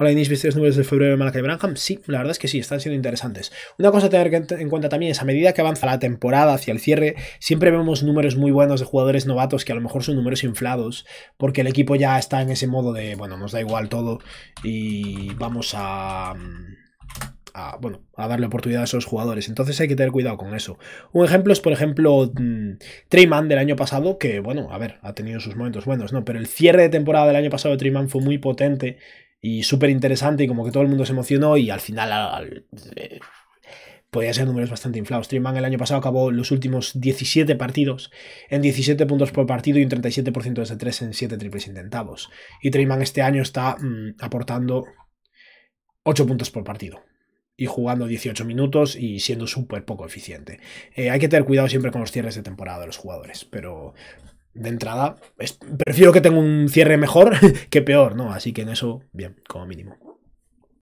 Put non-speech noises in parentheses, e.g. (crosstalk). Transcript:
Hola Inés, ¿viste los números de febrero de Malaca Branham? Sí, la verdad es que sí, están siendo interesantes. Una cosa a tener en cuenta también es a medida que avanza la temporada hacia el cierre, siempre vemos números muy buenos de jugadores novatos que a lo mejor son números inflados, porque el equipo ya está en ese modo de, bueno, nos da igual todo y vamos a... bueno, a darle oportunidad a esos jugadores. Entonces hay que tener cuidado con eso. Un ejemplo es, por ejemplo, mm, Treyman del año pasado, que, bueno, a ver, ha tenido sus momentos buenos, ¿no? Pero el cierre de temporada del año pasado de Treyman fue muy potente y súper interesante y como que todo el mundo se emocionó y al final al, eh, podía ser números bastante inflados. Trainman el año pasado acabó los últimos 17 partidos en 17 puntos por partido y un 37% desde 3 en 7 triples intentados. Y Trainman este año está mm, aportando 8 puntos por partido y jugando 18 minutos y siendo súper poco eficiente. Eh, hay que tener cuidado siempre con los cierres de temporada de los jugadores, pero de entrada, prefiero que tenga un cierre mejor (laughs) que peor, ¿no? Así que en eso, bien, como mínimo.